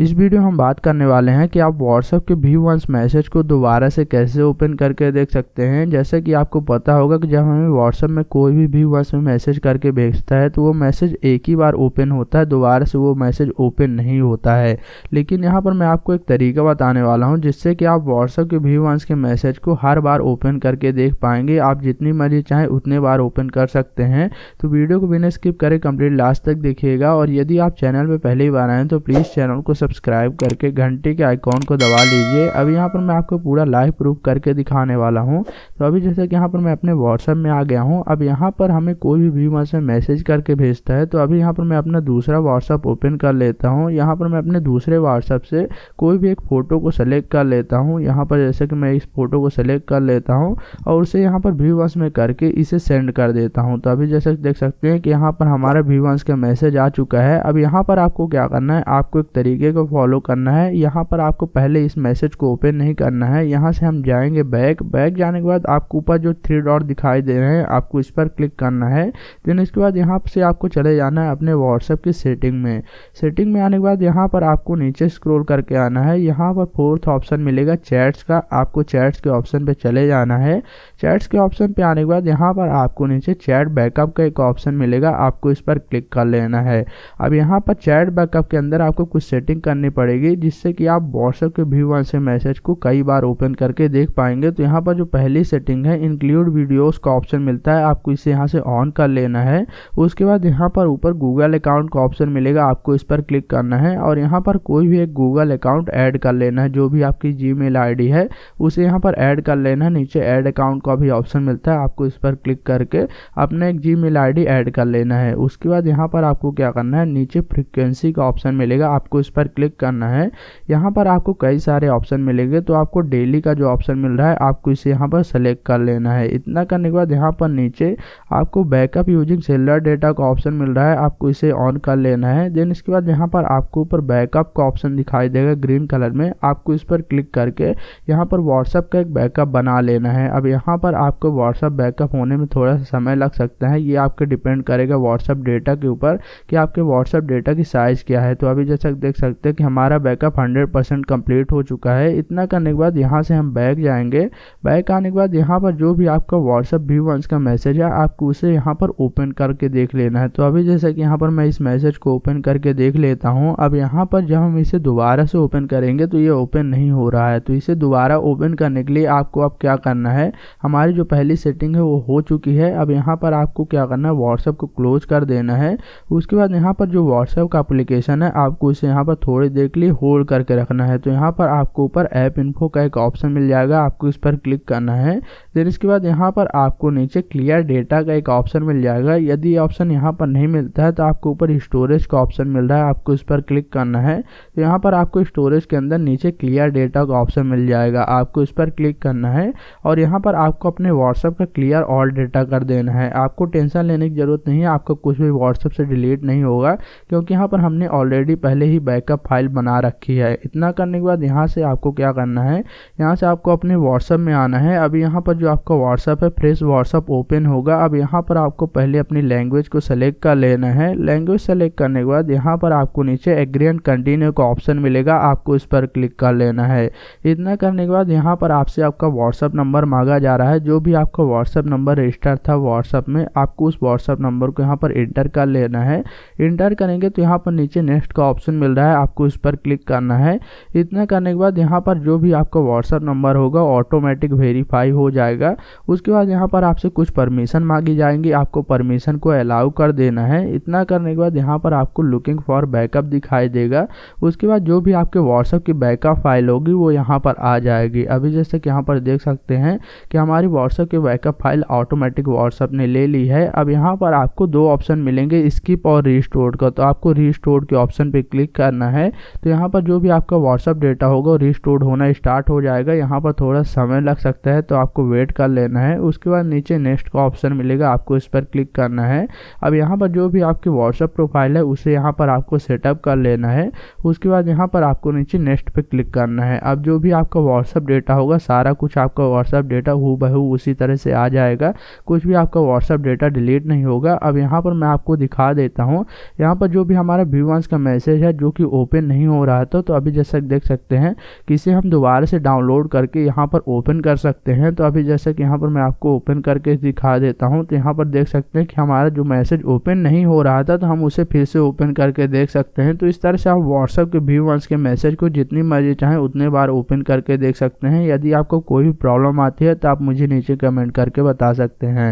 इस वीडियो हम बात करने वाले हैं कि आप व्हाट्सएप के व्यू वंस मैसेज को दोबारा से कैसे ओपन करके देख सकते हैं जैसे कि आपको पता होगा कि जब हमें व्हाट्सएप में कोई भी व्यू वंस में मैसेज करके भेजता है तो वो मैसेज एक ही बार ओपन होता है दोबारा से वो मैसेज ओपन नहीं होता है लेकिन यहाँ पर मैं आपको एक तरीका बताने वाला हूँ जिससे कि आप व्हाट्सएप के व्यू वंस के मैसेज को हर बार ओपन करके देख पाएंगे आप जितनी मर्जी चाहें उतने बार ओपन कर सकते हैं तो वीडियो को बिना स्किप करें कंप्लीट लास्ट तक देखिएगा और यदि आप चैनल पर पहली बार आएँ तो प्लीज़ चैनल को सब्सक्राइब करके घंटी के आइकॉन को दबा लीजिए अभी यहाँ पर मैं आपको पूरा लाइव प्रूफ करके दिखाने वाला हूँ तो अभी जैसे कि यहाँ पर मैं अपने व्हाट्सएप में आ गया हूँ अब यहाँ पर हमें कोई भी व्यूमर से मैसेज करके भेजता है तो अभी यहाँ पर मैं अपना दूसरा व्हाट्सअप ओपन कर लेता हूँ यहाँ पर मैं अपने दूसरे व्हाट्सअप से कोई भी एक फ़ोटो को सेलेक्ट कर लेता हूँ यहाँ पर जैसे कि मैं इस फ़ोटो को सेलेक्ट कर लेता हूँ और उसे यहाँ पर व्यूवर्स में करके इसे सेंड कर देता हूँ तो अभी जैसे देख सकते हैं कि यहाँ पर हमारा वंश का मैसेज आ चुका है अब यहाँ पर आपको क्या करना है आपको एक तरीके को फॉलो करना है यहाँ पर आपको पहले इस मैसेज को ओपन नहीं करना है यहाँ से हम जाएंगे बैक बैक जाने के बाद आपको ऊपर जो थ्री डॉट दिखाई दे रहे हैं आपको इस पर क्लिक करना है देन इसके बाद यहाँ से आपको चले जाना है अपने व्हाट्सएप की सेटिंग में सेटिंग में आने के बाद यहाँ पर आपको नीचे स्क्रोल करके आना है यहाँ पर फोर्थ ऑप्शन मिलेगा चैट्स का आपको चैट्स के ऑप्शन पर चले जाना है चैट्स के ऑप्शन पर आने के बाद यहाँ पर आपको नीचे चैट बैकअप का एक ऑप्शन मिलेगा आपको इस पर क्लिक कर लेना है अब यहाँ पर चैट बैकअप के अंदर आपको कुछ सेटिंग करनी पड़ेगी जिससे कि आप व्हाट्सएप के व्यू से मैसेज को कई बार ओपन करके देख पाएंगे तो यहाँ पर जो पहली सेटिंग है इंक्लूड वीडियोस का ऑप्शन मिलता है आपको इसे यहाँ से ऑन कर लेना है उसके बाद यहाँ पर ऊपर गूगल अकाउंट का ऑप्शन मिलेगा आपको इस पर क्लिक करना है और यहाँ पर कोई भी एक गूगल अकाउंट ऐड कर लेना है जो भी आपकी जी मेल है उसे यहाँ पर ऐड कर लेना है नीचे ऐड अकाउंट का भी ऑप्शन मिलता है आपको इस पर क्लिक करके अपना एक जी मेल ऐड कर लेना है उसके बाद यहाँ पर आपको क्या करना है नीचे फ्रिक्वेंसी का ऑप्शन मिलेगा आपको इस पर क्लिक करना है यहाँ पर आपको कई सारे ऑप्शन मिलेंगे तो आपको डेली का जो ऑप्शन मिल रहा है आपको इसे यहाँ पर सेलेक्ट कर लेना है इतना करने के बाद यहाँ पर नीचे आपको बैकअप यूजिंग सेलर डेटा का ऑप्शन मिल रहा है आपको इसे ऑन कर लेना है देन इसके बाद यहाँ पर आपको ऊपर बैकअप का ऑप्शन दिखाई देगा ग्रीन कलर में आपको इस पर क्लिक करके यहाँ पर व्हाट्सअप का एक बैकअप बना लेना है अब यहाँ पर आपको व्हाट्सअप बैकअप होने में थोड़ा सा समय लग सकता है ये आपके डिपेंड करेगा व्हाट्सअप डेटा के ऊपर कि आपके व्हाट्सअप डेटा की साइज़ क्या है तो अभी जैसा देख सकते सकते हैं कि हमारा बैकअप हंड्रेड परसेंट कम्प्लीट हो चुका है इतना करने के बाद यहाँ से हम बैक जाएंगे बैक आने के बाद यहाँ पर जो भी आपका व्हाट्सअप व्यू वंस का मैसेज है आपको उसे यहाँ पर ओपन करके देख लेना है तो अभी जैसा कि यहाँ पर मैं इस मैसेज को ओपन करके देख लेता हूँ अब यहाँ पर जब हम इसे दोबारा से ओपन करेंगे तो ये ओपन नहीं हो रहा है तो इसे दोबारा ओपन करने के लिए आपको अब क्या करना है हमारी जो पहली सेटिंग है वो हो चुकी है अब यहाँ पर आपको क्या करना है व्हाट्सअप को क्लोज कर देना है उसके बाद यहाँ पर जो व्हाट्सअप का अप्लीकेशन है आपको इसे यहाँ पर थोड़ी देर के लिए होल्ड करके रखना है तो यहाँ पर आपको ऊपर ऐप इन्फो का एक ऑप्शन मिल जाएगा आपको इस पर क्लिक करना है देन इसके बाद यहाँ पर आपको नीचे क्लियर डेटा का एक ऑप्शन मिल जाएगा यदि ऑप्शन यहाँ पर नहीं मिलता है तो आपको ऊपर स्टोरेज का ऑप्शन मिल रहा है आपको इस पर क्लिक करना है तो यहाँ पर आपको स्टोरेज के अंदर नीचे क्लियर डेटा का ऑप्शन मिल जाएगा आपको इस पर क्लिक करना है और यहाँ पर आपको अपने व्हाट्सअप का क्लियर ऑल डेटा कर देना है आपको टेंशन लेने की ज़रूरत नहीं है आपका कुछ भी व्हाट्सअप से डिलीट नहीं होगा क्योंकि यहाँ पर हमने ऑलरेडी पहले ही बैकअप फाइल बना रखी है इतना करने के बाद यहाँ से आपको क्या करना है यहाँ से आपको अपने व्हाट्सअप में आना है अब यहाँ पर जो आपका व्हाट्सअप है फ्रेश व्हाट्सअप ओपन होगा अब यहाँ पर आपको पहले अपनी लैंग्वेज को सेलेक्ट कर लेना है लैंग्वेज सेलेक्ट करने के बाद यहाँ पर आपको नीचे एग्री एंड कंटिन्यू का ऑप्शन मिलेगा आपको इस पर क्लिक कर लेना है इतना करने के बाद यहाँ पर आपसे आपका व्हाट्सअप नंबर मांगा जा रहा है जो भी आपका व्हाट्सअप नंबर रजिस्टर था व्हाट्सअप में आपको उस व्हाट्सअप नंबर को यहाँ पर इंटर कर लेना है इंटर करेंगे तो यहाँ पर नीचे नेक्स्ट का ऑप्शन मिल रहा है आपको इस पर क्लिक करना है इतना करने के बाद यहाँ पर जो भी आपका व्हाट्सअप नंबर होगा ऑटोमेटिक वेरीफाई हो जाएगा उसके बाद यहाँ पर आपसे कुछ परमिशन मांगी जाएंगी आपको परमिशन को अलाउ कर देना है इतना करने के बाद यहाँ पर आपको लुकिंग फॉर बैकअप दिखाई देगा उसके बाद जो भी आपके व्हाट्सअप की बैकअप फाइल होगी वो यहाँ पर आ जाएगी अभी जैसे कि यहाँ पर देख सकते हैं कि हमारी व्हाट्सअप की बैकअप फाइल ऑटोमेटिक व्हाट्सअप ने ले ली है अब यहाँ पर आपको दो ऑप्शन मिलेंगे स्किप और रिस्टोर का तो आपको रिस्टोर के ऑप्शन पर क्लिक करना है है तो यहाँ पर जो भी आपका व्हाट्सअप डेटा होगा रिस्टोर होना स्टार्ट हो जाएगा यहाँ पर थोड़ा समय लग सकता है तो आपको वेट कर लेना है उसके बाद नीचे नेक्स्ट का ऑप्शन मिलेगा आपको इस पर क्लिक करना है अब यहाँ पर जो भी आपकी व्हाट्सअप प्रोफाइल है उसे यहाँ पर आपको सेटअप कर लेना है उसके बाद यहाँ पर आपको नीचे नेक्स्ट पर क्लिक करना है अब जो भी आपका व्हाट्सअप डेटा होगा सारा कुछ आपका व्हाट्सअप डेटा हु बहू उसी तरह से आ जाएगा कुछ भी आपका व्हाट्सअप डेटा डिलीट नहीं होगा अब यहाँ पर मैं आपको दिखा देता हूँ यहाँ पर जो भी हमारा व्यूवंस का मैसेज है जो कि ओ ओपन नहीं हो रहा था तो, तो अभी जैसा देख सकते हैं कि इसे हम दोबारा से डाउनलोड करके यहाँ पर ओपन कर सकते हैं तो अभी जैसा कि यहाँ पर मैं आपको ओपन करके दिखा देता हूँ तो यहाँ पर देख सकते हैं कि हमारा जो मैसेज ओपन नहीं हो रहा था तो हम उसे फिर से ओपन करके देख सकते हैं तो इस तरह से आप व्हाट्सअप के व्यूवर्स के मैसेज को जितनी मर्जी चाहें उतने बार ओपन करके देख सकते हैं यदि आपको कोई भी प्रॉब्लम आती है तो आप मुझे नीचे कमेंट करके बता सकते हैं